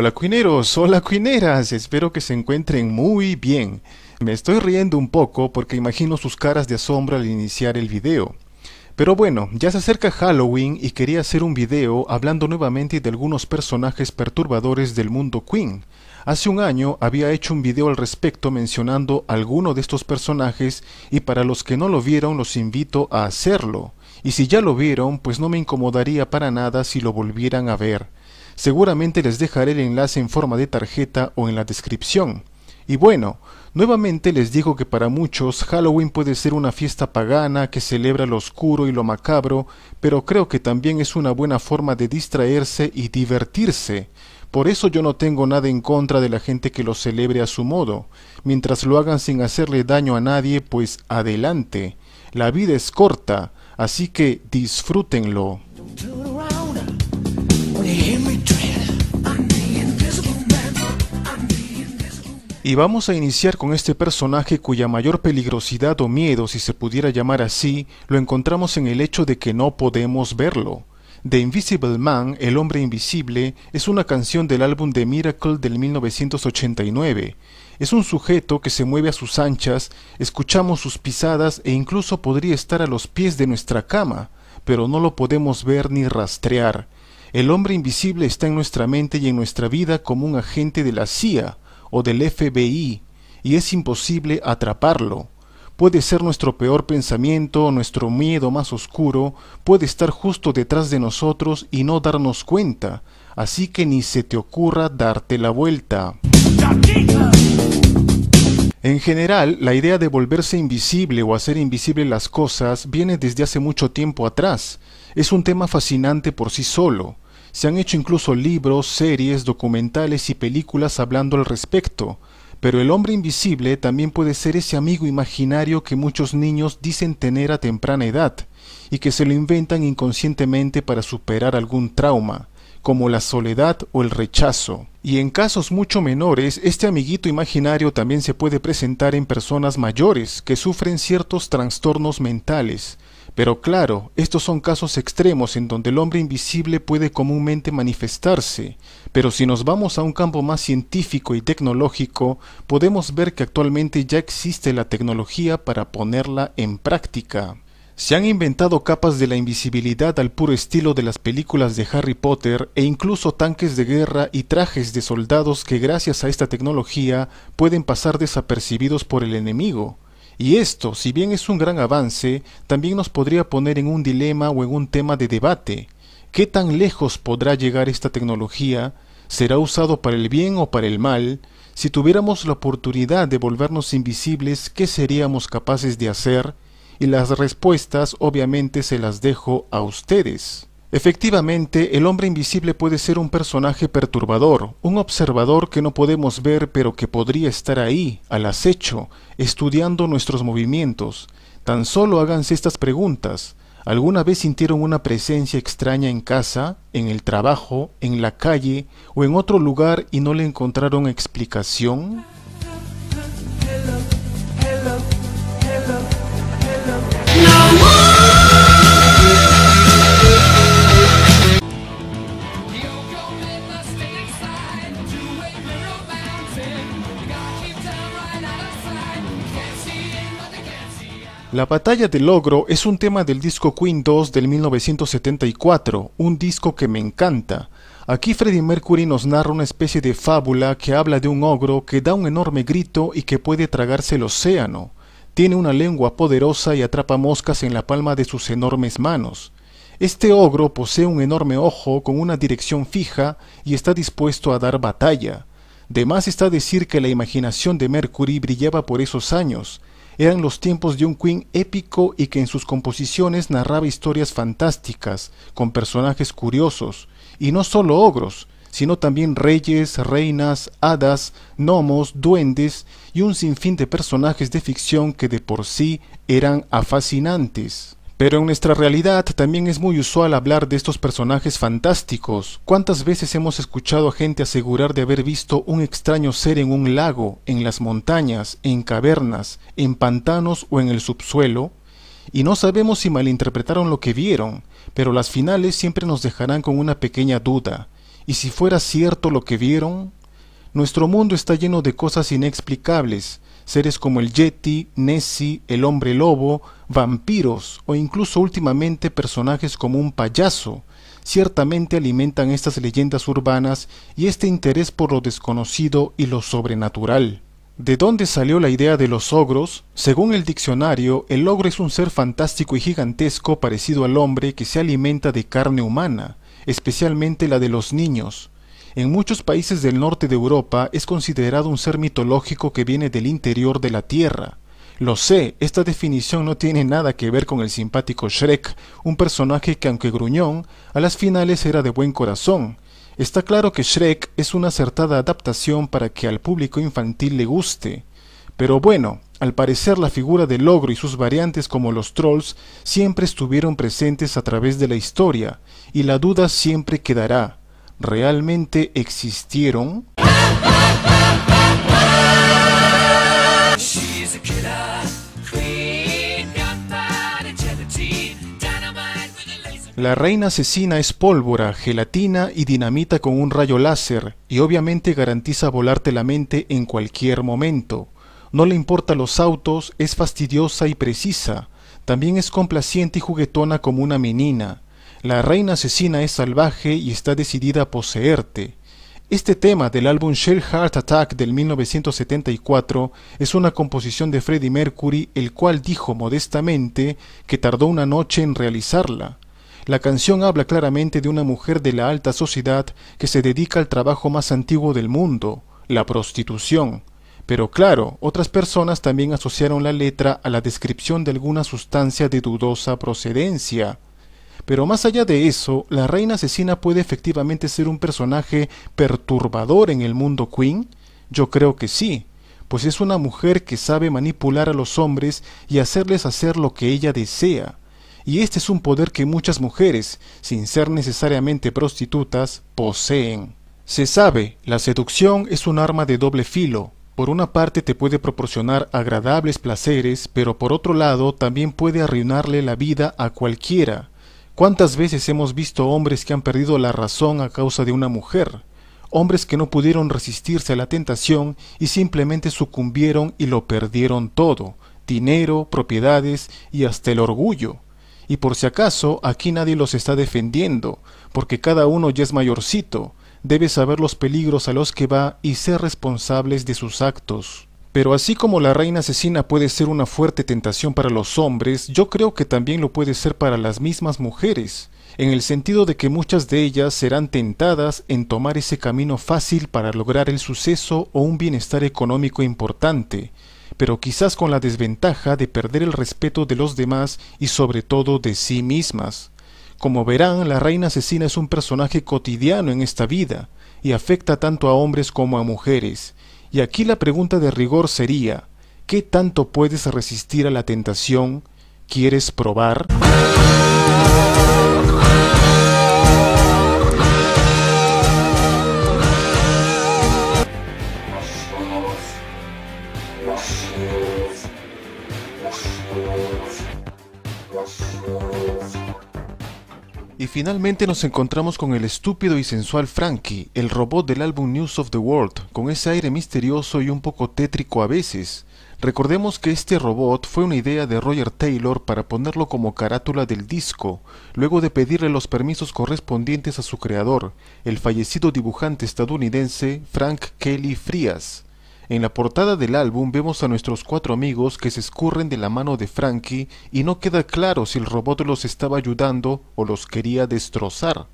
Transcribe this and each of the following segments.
Hola cuineros, hola cuineras, espero que se encuentren muy bien. Me estoy riendo un poco porque imagino sus caras de asombro al iniciar el video. Pero bueno, ya se acerca Halloween y quería hacer un video hablando nuevamente de algunos personajes perturbadores del mundo Queen. Hace un año había hecho un video al respecto mencionando alguno de estos personajes y para los que no lo vieron los invito a hacerlo. Y si ya lo vieron, pues no me incomodaría para nada si lo volvieran a ver Seguramente les dejaré el enlace en forma de tarjeta o en la descripción. Y bueno, nuevamente les digo que para muchos Halloween puede ser una fiesta pagana que celebra lo oscuro y lo macabro, pero creo que también es una buena forma de distraerse y divertirse. Por eso yo no tengo nada en contra de la gente que lo celebre a su modo, mientras lo hagan sin hacerle daño a nadie, pues adelante. La vida es corta, así que disfrútenlo. Y vamos a iniciar con este personaje cuya mayor peligrosidad o miedo, si se pudiera llamar así, lo encontramos en el hecho de que no podemos verlo. The Invisible Man, El hombre invisible, es una canción del álbum The Miracle del 1989. Es un sujeto que se mueve a sus anchas, escuchamos sus pisadas e incluso podría estar a los pies de nuestra cama, pero no lo podemos ver ni rastrear. El hombre invisible está en nuestra mente y en nuestra vida como un agente de la CIA o del FBI, y es imposible atraparlo. Puede ser nuestro peor pensamiento, nuestro miedo más oscuro, puede estar justo detrás de nosotros y no darnos cuenta, así que ni se te ocurra darte la vuelta. En general, la idea de volverse invisible o hacer invisible las cosas viene desde hace mucho tiempo atrás. Es un tema fascinante por sí solo. Se han hecho incluso libros, series, documentales y películas hablando al respecto, pero el hombre invisible también puede ser ese amigo imaginario que muchos niños dicen tener a temprana edad y que se lo inventan inconscientemente para superar algún trauma, como la soledad o el rechazo. Y en casos mucho menores, este amiguito imaginario también se puede presentar en personas mayores que sufren ciertos trastornos mentales, pero claro, estos son casos extremos en donde el hombre invisible puede comúnmente manifestarse, pero si nos vamos a un campo más científico y tecnológico, podemos ver que actualmente ya existe la tecnología para ponerla en práctica. Se han inventado capas de la invisibilidad al puro estilo de las películas de Harry Potter e incluso tanques de guerra y trajes de soldados que gracias a esta tecnología pueden pasar desapercibidos por el enemigo. Y esto, si bien es un gran avance, también nos podría poner en un dilema o en un tema de debate. ¿Qué tan lejos podrá llegar esta tecnología? ¿Será usado para el bien o para el mal? Si tuviéramos la oportunidad de volvernos invisibles, ¿qué seríamos capaces de hacer? Y las respuestas obviamente se las dejo a ustedes. Efectivamente, el hombre invisible puede ser un personaje perturbador, un observador que no podemos ver pero que podría estar ahí, al acecho, estudiando nuestros movimientos. Tan solo háganse estas preguntas. ¿Alguna vez sintieron una presencia extraña en casa, en el trabajo, en la calle o en otro lugar y no le encontraron explicación? La batalla del ogro es un tema del disco Queen 2 del 1974, un disco que me encanta. Aquí Freddie Mercury nos narra una especie de fábula que habla de un ogro que da un enorme grito y que puede tragarse el océano. Tiene una lengua poderosa y atrapa moscas en la palma de sus enormes manos. Este ogro posee un enorme ojo con una dirección fija y está dispuesto a dar batalla. De más está decir que la imaginación de Mercury brillaba por esos años, eran los tiempos de un Queen épico y que en sus composiciones narraba historias fantásticas, con personajes curiosos, y no solo ogros, sino también reyes, reinas, hadas, gnomos, duendes y un sinfín de personajes de ficción que de por sí eran afascinantes. Pero en nuestra realidad también es muy usual hablar de estos personajes fantásticos. ¿Cuántas veces hemos escuchado a gente asegurar de haber visto un extraño ser en un lago, en las montañas, en cavernas, en pantanos o en el subsuelo? Y no sabemos si malinterpretaron lo que vieron, pero las finales siempre nos dejarán con una pequeña duda. ¿Y si fuera cierto lo que vieron? Nuestro mundo está lleno de cosas inexplicables, seres como el Yeti, Nessie, el hombre lobo, vampiros o incluso últimamente personajes como un payaso, ciertamente alimentan estas leyendas urbanas y este interés por lo desconocido y lo sobrenatural. ¿De dónde salió la idea de los ogros? Según el diccionario, el ogro es un ser fantástico y gigantesco parecido al hombre que se alimenta de carne humana, especialmente la de los niños, en muchos países del norte de Europa es considerado un ser mitológico que viene del interior de la Tierra. Lo sé, esta definición no tiene nada que ver con el simpático Shrek, un personaje que aunque gruñón, a las finales era de buen corazón. Está claro que Shrek es una acertada adaptación para que al público infantil le guste. Pero bueno, al parecer la figura del ogro y sus variantes como los trolls siempre estuvieron presentes a través de la historia, y la duda siempre quedará realmente existieron? La reina asesina es pólvora, gelatina y dinamita con un rayo láser, y obviamente garantiza volarte la mente en cualquier momento. No le importa los autos, es fastidiosa y precisa. También es complaciente y juguetona como una menina. La reina asesina es salvaje y está decidida a poseerte. Este tema del álbum Shell Heart Attack del 1974 es una composición de Freddie Mercury, el cual dijo modestamente que tardó una noche en realizarla. La canción habla claramente de una mujer de la alta sociedad que se dedica al trabajo más antiguo del mundo, la prostitución. Pero claro, otras personas también asociaron la letra a la descripción de alguna sustancia de dudosa procedencia. Pero más allá de eso, la reina asesina puede efectivamente ser un personaje perturbador en el mundo queen? Yo creo que sí, pues es una mujer que sabe manipular a los hombres y hacerles hacer lo que ella desea. Y este es un poder que muchas mujeres, sin ser necesariamente prostitutas, poseen. Se sabe, la seducción es un arma de doble filo, por una parte te puede proporcionar agradables placeres, pero por otro lado también puede arruinarle la vida a cualquiera. ¿Cuántas veces hemos visto hombres que han perdido la razón a causa de una mujer? Hombres que no pudieron resistirse a la tentación y simplemente sucumbieron y lo perdieron todo, dinero, propiedades y hasta el orgullo. Y por si acaso, aquí nadie los está defendiendo, porque cada uno ya es mayorcito, debe saber los peligros a los que va y ser responsables de sus actos. Pero así como la reina asesina puede ser una fuerte tentación para los hombres, yo creo que también lo puede ser para las mismas mujeres, en el sentido de que muchas de ellas serán tentadas en tomar ese camino fácil para lograr el suceso o un bienestar económico importante, pero quizás con la desventaja de perder el respeto de los demás y sobre todo de sí mismas. Como verán, la reina asesina es un personaje cotidiano en esta vida, y afecta tanto a hombres como a mujeres, y aquí la pregunta de rigor sería, ¿qué tanto puedes resistir a la tentación? ¿Quieres probar? Y finalmente nos encontramos con el estúpido y sensual Frankie, el robot del álbum News of the World, con ese aire misterioso y un poco tétrico a veces. Recordemos que este robot fue una idea de Roger Taylor para ponerlo como carátula del disco, luego de pedirle los permisos correspondientes a su creador, el fallecido dibujante estadounidense Frank Kelly Frías. En la portada del álbum vemos a nuestros cuatro amigos que se escurren de la mano de Frankie y no queda claro si el robot los estaba ayudando o los quería destrozar.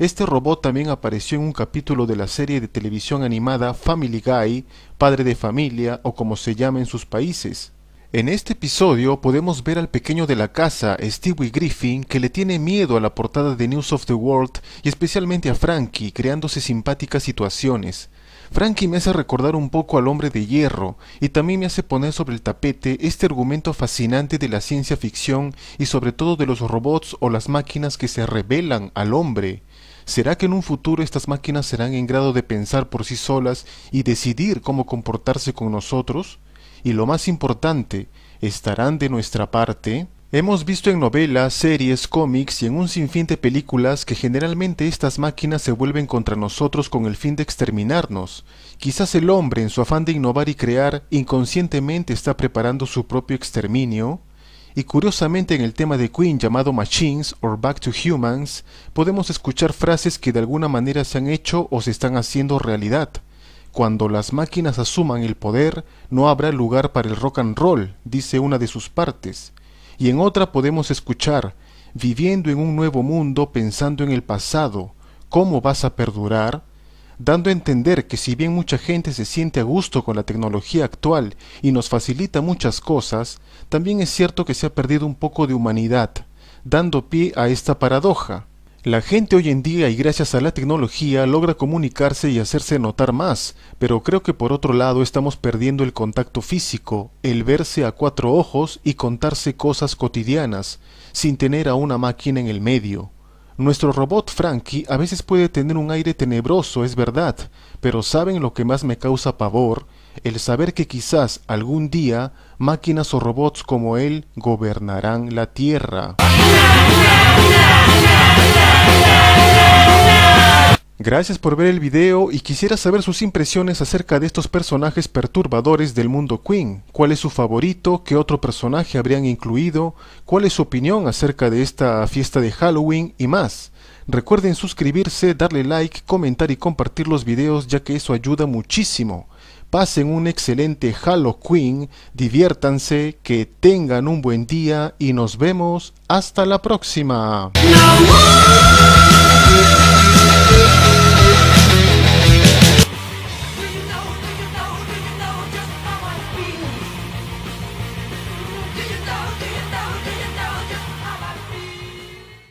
Este robot también apareció en un capítulo de la serie de televisión animada Family Guy, Padre de Familia o como se llama en sus países. En este episodio podemos ver al pequeño de la casa, Stewie Griffin, que le tiene miedo a la portada de News of the World y especialmente a Frankie, creándose simpáticas situaciones. Frankie me hace recordar un poco al hombre de hierro y también me hace poner sobre el tapete este argumento fascinante de la ciencia ficción y sobre todo de los robots o las máquinas que se rebelan al hombre. ¿Será que en un futuro estas máquinas serán en grado de pensar por sí solas y decidir cómo comportarse con nosotros? Y lo más importante, ¿estarán de nuestra parte? Hemos visto en novelas, series, cómics y en un sinfín de películas que generalmente estas máquinas se vuelven contra nosotros con el fin de exterminarnos. Quizás el hombre, en su afán de innovar y crear, inconscientemente está preparando su propio exterminio. Y curiosamente en el tema de Queen llamado Machines or Back to Humans, podemos escuchar frases que de alguna manera se han hecho o se están haciendo realidad. Cuando las máquinas asuman el poder, no habrá lugar para el rock and roll, dice una de sus partes y en otra podemos escuchar, viviendo en un nuevo mundo pensando en el pasado, cómo vas a perdurar, dando a entender que si bien mucha gente se siente a gusto con la tecnología actual y nos facilita muchas cosas, también es cierto que se ha perdido un poco de humanidad, dando pie a esta paradoja, la gente hoy en día y gracias a la tecnología logra comunicarse y hacerse notar más, pero creo que por otro lado estamos perdiendo el contacto físico, el verse a cuatro ojos y contarse cosas cotidianas, sin tener a una máquina en el medio. Nuestro robot Frankie a veces puede tener un aire tenebroso, es verdad, pero ¿saben lo que más me causa pavor? El saber que quizás algún día máquinas o robots como él gobernarán la Tierra. Gracias por ver el video y quisiera saber sus impresiones acerca de estos personajes perturbadores del mundo Queen. ¿Cuál es su favorito? ¿Qué otro personaje habrían incluido? ¿Cuál es su opinión acerca de esta fiesta de Halloween y más? Recuerden suscribirse, darle like, comentar y compartir los videos ya que eso ayuda muchísimo. Pasen un excelente Halloween, diviértanse, que tengan un buen día y nos vemos hasta la próxima.